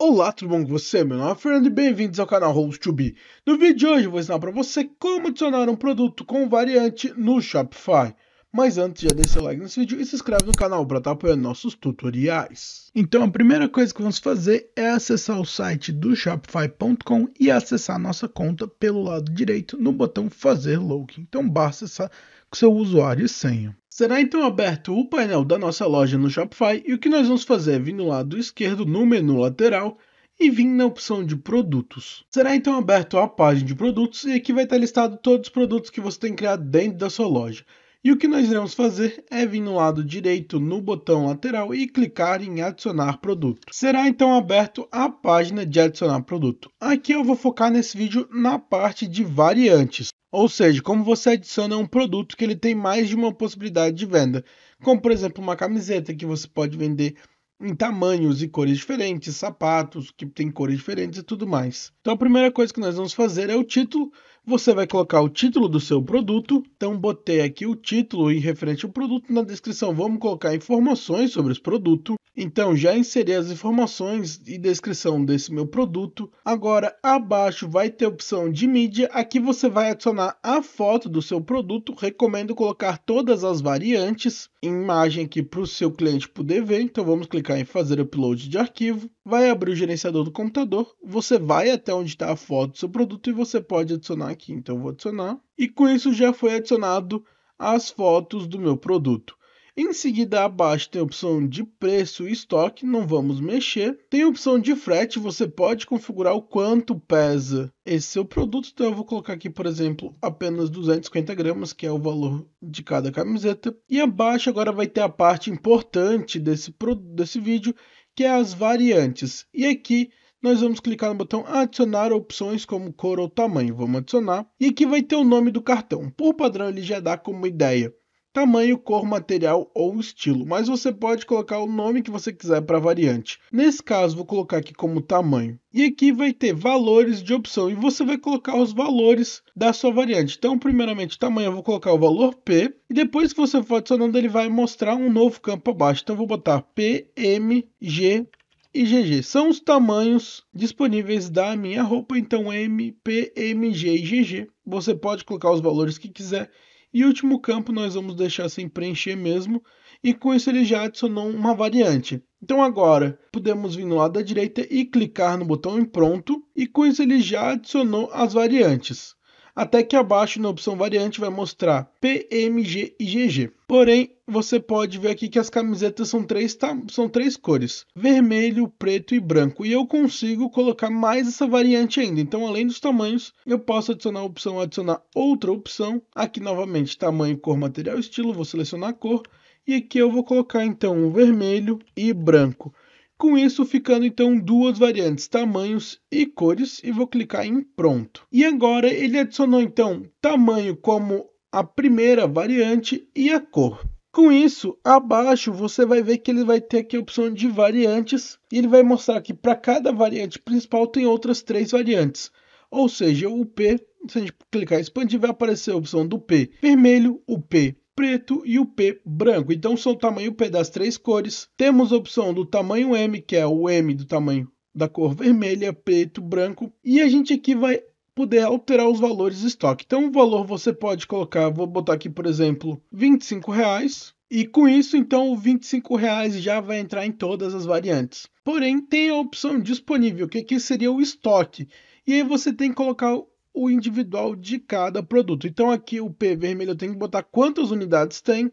Olá, tudo bom com você? Meu nome é Fernando e bem-vindos ao canal host to Be. No vídeo de hoje eu vou ensinar para você como adicionar um produto com variante no Shopify. Mas antes, já deixa seu like nesse vídeo e se inscreve no canal para estar tá apoiando nossos tutoriais. Então a primeira coisa que vamos fazer é acessar o site do Shopify.com e acessar nossa conta pelo lado direito no botão fazer login. Então basta acessar com seu usuário e senha. Será então aberto o painel da nossa loja no Shopify e o que nós vamos fazer é vir no lado esquerdo no menu lateral e vir na opção de produtos. Será então aberto a página de produtos e aqui vai estar listado todos os produtos que você tem criado dentro da sua loja. E o que nós iremos fazer é vir no lado direito no botão lateral e clicar em adicionar produto. Será então aberto a página de adicionar produto. Aqui eu vou focar nesse vídeo na parte de variantes. Ou seja, como você adiciona um produto que ele tem mais de uma possibilidade de venda, como por exemplo uma camiseta que você pode vender em tamanhos e cores diferentes, sapatos que tem cores diferentes e tudo mais. Então a primeira coisa que nós vamos fazer é o título, você vai colocar o título do seu produto, então botei aqui o título em referente ao produto na descrição. Vamos colocar informações sobre esse produto. Então já inseri as informações e descrição desse meu produto. Agora abaixo vai ter a opção de mídia. Aqui você vai adicionar a foto do seu produto. Recomendo colocar todas as variantes, imagem aqui para o seu cliente poder ver. Então vamos clicar em fazer upload de arquivo vai abrir o gerenciador do computador, você vai até onde está a foto do seu produto e você pode adicionar aqui. Então eu vou adicionar. E com isso já foi adicionado as fotos do meu produto. Em seguida, abaixo tem a opção de preço e estoque, não vamos mexer. Tem a opção de frete, você pode configurar o quanto pesa esse seu produto. Então eu vou colocar aqui, por exemplo, apenas 250 gramas, que é o valor de cada camiseta. E abaixo agora vai ter a parte importante desse, desse vídeo, que é as variantes. E aqui nós vamos clicar no botão adicionar opções como cor ou tamanho. Vamos adicionar. E aqui vai ter o nome do cartão. Por padrão ele já dá como ideia tamanho, cor, material ou estilo, mas você pode colocar o nome que você quiser para a variante. Nesse caso, vou colocar aqui como tamanho. E aqui vai ter valores de opção e você vai colocar os valores da sua variante. Então, primeiramente, tamanho, eu vou colocar o valor P e depois que você for adicionando, ele vai mostrar um novo campo abaixo. Então, vou botar PMG e GG. São os tamanhos disponíveis da minha roupa, então M, P, M, G e GG. Você pode colocar os valores que quiser e o último campo nós vamos deixar sem preencher mesmo, e com isso ele já adicionou uma variante. Então agora, podemos vir no lado da direita e clicar no botão em pronto, e com isso ele já adicionou as variantes até que abaixo na opção variante vai mostrar PMG e GG. Porém, você pode ver aqui que as camisetas são três, tá? são três cores: vermelho, preto e branco. E eu consigo colocar mais essa variante ainda. Então, além dos tamanhos, eu posso adicionar a opção adicionar outra opção. Aqui novamente, tamanho, cor, material, estilo. Vou selecionar a cor. E aqui eu vou colocar então o vermelho e branco. Com isso, ficando então duas variantes, tamanhos e cores, e vou clicar em pronto. E agora ele adicionou então tamanho como a primeira variante e a cor. Com isso, abaixo você vai ver que ele vai ter aqui a opção de variantes e ele vai mostrar que para cada variante principal tem outras três variantes. Ou seja, o P, se a gente clicar em expandir, vai aparecer a opção do P vermelho, o P preto e o P branco. Então são o tamanho P das três cores. Temos a opção do tamanho M, que é o M do tamanho da cor vermelha, preto, branco. E a gente aqui vai poder alterar os valores de estoque. Então o valor você pode colocar, vou botar aqui por exemplo, 25 reais. E com isso, então, o 25 reais já vai entrar em todas as variantes. Porém, tem a opção disponível, que aqui seria o estoque. E aí você tem que colocar o individual de cada produto. Então aqui o P vermelho eu tenho que botar quantas unidades tem.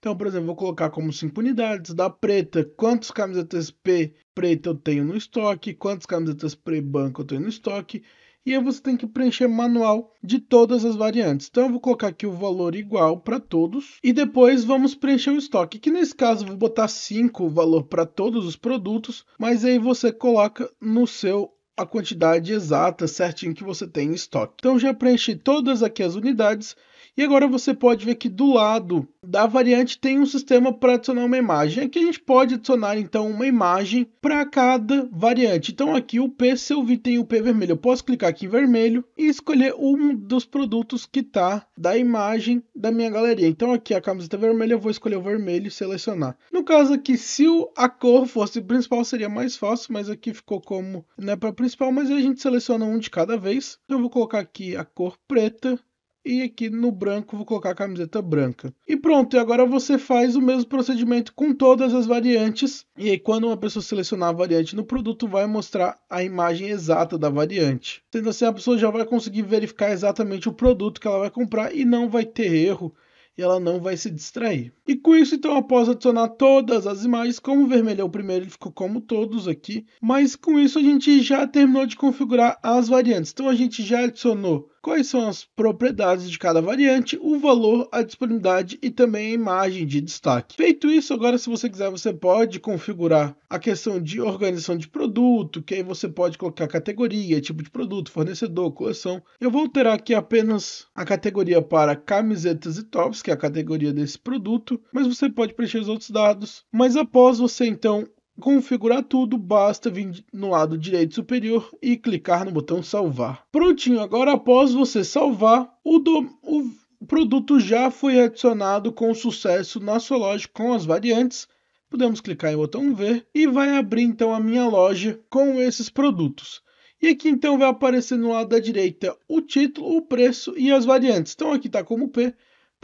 Então, por exemplo, vou colocar como 5 unidades da preta, quantas camisetas P preta eu tenho no estoque, quantas camisetas pré-banco eu tenho no estoque. E aí você tem que preencher manual de todas as variantes. Então eu vou colocar aqui o valor igual para todos e depois vamos preencher o estoque, que nesse caso eu vou botar 5 o valor para todos os produtos, mas aí você coloca no seu a quantidade exata certinho que você tem em estoque. Então já preenchi todas aqui as unidades e agora você pode ver que do lado da variante tem um sistema para adicionar uma imagem. Aqui a gente pode adicionar então uma imagem para cada variante. Então aqui o P, se eu vi tem o P vermelho, eu posso clicar aqui em vermelho e escolher um dos produtos que está da imagem da minha galeria. Então aqui a camiseta vermelha, eu vou escolher o vermelho e selecionar. No caso aqui, se a cor fosse principal seria mais fácil, mas aqui ficou como não é para principal, mas a gente seleciona um de cada vez. Então eu vou colocar aqui a cor preta e aqui no branco vou colocar a camiseta branca. E pronto, e agora você faz o mesmo procedimento com todas as variantes. E aí, quando uma pessoa selecionar a variante no produto, vai mostrar a imagem exata da variante. Sendo assim, a pessoa já vai conseguir verificar exatamente o produto que ela vai comprar e não vai ter erro e ela não vai se distrair. E com isso, então, após adicionar todas as imagens, como o vermelho é o primeiro, ele ficou como todos aqui, mas com isso a gente já terminou de configurar as variantes. Então a gente já adicionou quais são as propriedades de cada variante, o valor, a disponibilidade e também a imagem de destaque. Feito isso, agora se você quiser, você pode configurar a questão de organização de produto, que aí você pode colocar categoria, tipo de produto, fornecedor, coleção. Eu vou alterar aqui apenas a categoria para camisetas e tops, que é a categoria desse produto, mas você pode preencher os outros dados. Mas após você então Configurar tudo, basta vir no lado direito superior e clicar no botão salvar. Prontinho, agora após você salvar, o, do, o produto já foi adicionado com sucesso na sua loja com as variantes. Podemos clicar em botão ver e vai abrir então a minha loja com esses produtos. E aqui então vai aparecer no lado da direita o título, o preço e as variantes. Então aqui está como P,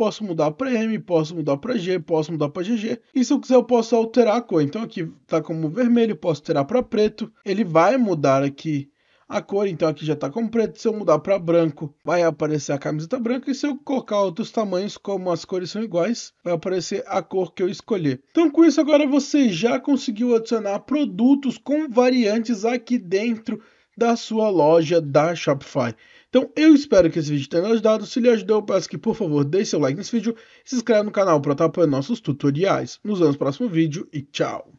posso mudar para M, posso mudar para G, posso mudar para GG. E se eu quiser, eu posso alterar a cor. Então aqui está como vermelho, posso alterar para preto. Ele vai mudar aqui a cor, então aqui já está como preto. Se eu mudar para branco, vai aparecer a camiseta branca. E se eu colocar outros tamanhos, como as cores são iguais, vai aparecer a cor que eu escolher. Então, com isso, agora você já conseguiu adicionar produtos com variantes aqui dentro da sua loja da Shopify. Então eu espero que esse vídeo tenha ajudado. Se lhe ajudou, eu peço que por favor deixe seu like nesse vídeo e se inscreva no canal para estar apoiando nossos tutoriais. Nos vemos no próximo vídeo e tchau!